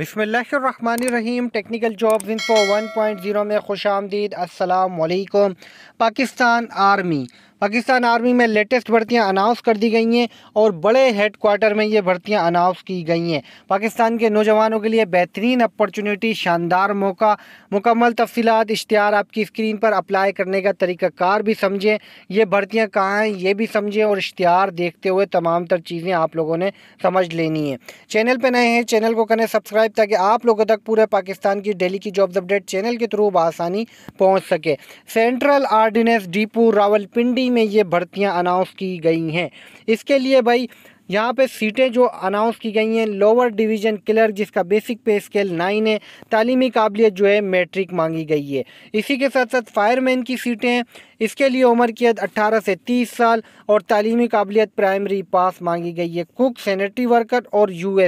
बिसमीम technical job info 1.0 में खुश आमदीद असलकम पाकिस्तान आर्मी पाकिस्तान आर्मी में लेटेस्ट भर्तियां अनाउंस कर दी गई हैं और बड़े हेड क्वार्टर में ये भर्तियां अनाउंस की गई हैं पाकिस्तान के नौजवानों के लिए बेहतरीन अपॉर्चुनिटी शानदार मौका मुकम्मल तफसीत इश्तहार आपकी स्क्रीन पर अप्लाई करने का तरीक़ाकार भी समझें ये भर्तियाँ कहाँ हैं ये भी समझें और इश्तहार देखते हुए तमाम तर चीज़ें आप लोगों ने समझ लेनी है चैनल पर नए हैं चैनल को करें सब्सक्राइब ताकि आप लोगों तक पूरे पाकिस्तान की डेली की जॉब्स अपडेट चैनल के थ्रू बसानी पहुँच सके सेंट्रल आर्डिनेंस डीपू रावलपिंडी ही में ये भर्तियाँ अनाउंस की गई हैं इसके लिए भाई यहाँ पे सीटें जो अनाउंस की गई हैं लोअर डिवीज़न क्लर्क जिसका बेसिक पे स्केल नाइन है तालीमी काबिलियत जो है मैट्रिक मांगी गई है इसी के साथ साथ फायरमैन की सीटें हैं इसके लिए उम्र की हद अट्ठारह से तीस साल और तालीमी काबिलियत प्राइमरी पास मांगी गई है कुक सैनिटरी वर्कर और यू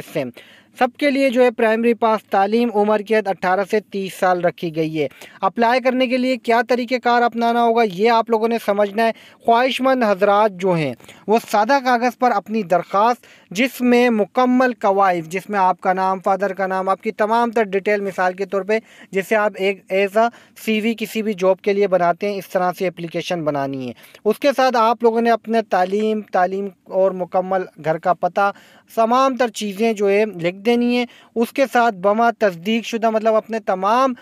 सबके लिए जो है प्राइमरी पास तालीम उम्र की हद अट्ठारह से तीस साल रखी गई है अप्लाई करने के लिए क्या तरीक़ेकार अपनाना होगा ये आप लोगों ने समझना है ख्वाहिशमंद हजरात जो हैं वो सादा कागज़ पर अपनी दरख्वास्त जिसमें मुकम्मल कवायद जिसमें आपका नाम फादर का नाम आपकी तमाम तर डिटेल मिसाल के तौर पर जैसे आप एक एज आ सी किसी भी जॉब के लिए बनाते हैं इस तरह से अप्लीकेशन बनानी है उसके साथ आप लोगों ने अपना तालीम तालीम और मुकम्मल घर का पता तमाम तर चीज़ें जो है लिख देनी है उसके साथ बमा तस्दीक शुदा मतलब अपने तमाम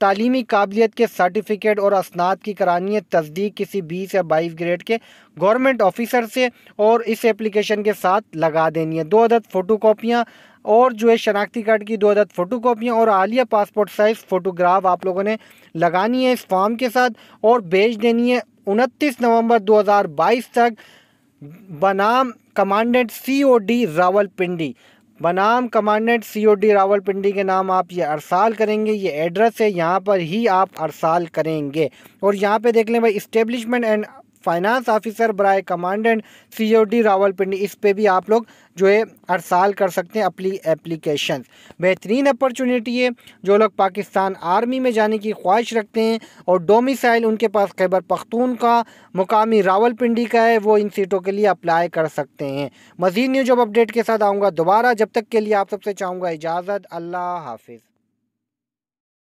तालीमी काबिलियत के सर्टिफिकेट और असनाद की करानी है तस्दीक किसी बीस या बाईस ग्रेड के गवर्नमेंट ऑफिसर से और इस एप्लीकेशन के साथ लगा देनी है दो अदद फ़ोटो कापियाँ और जो है शनाख्ती कार्ड की दो अदद फ़ोटो कापियाँ और आलिया पासपोर्ट साइज़ फ़ोटोग्राफ आप लोगों ने लगानी है इस फॉर्म के साथ और भेज देनी है उनतीस नवंबर बाईस तक बनाम commandant C O D Rawalpindi बनाम कमांडेंट सीओडी रावलपिंडी के नाम आप ये अरसाल करेंगे ये एड्रेस है यहाँ पर ही आप अरसाल करेंगे और यहाँ पे देख लें भाई इस्टेब्लिशमेंट एंड फाइनेंस ऑफिसर बराए commandant C O D Rawalpindi इस पर भी आप लोग जो है हर साल कर सकते हैं अपनी एप्लीकेशन बेहतरीन अपॉर्चुनिटी है जो लोग पाकिस्तान आर्मी में जाने की ख्वाहिश रखते हैं और डोमिसाइल उनके पास खैबर पख्तून का मुकामी रावलपिंडी का है वो इन सीटों के लिए अप्लाई कर सकते हैं मज़ीद न्यूज अपडेट के साथ आऊँगा दोबारा जब तक के लिए आप सबसे चाहूँगा इजाज़त अल्लाह हाफिज़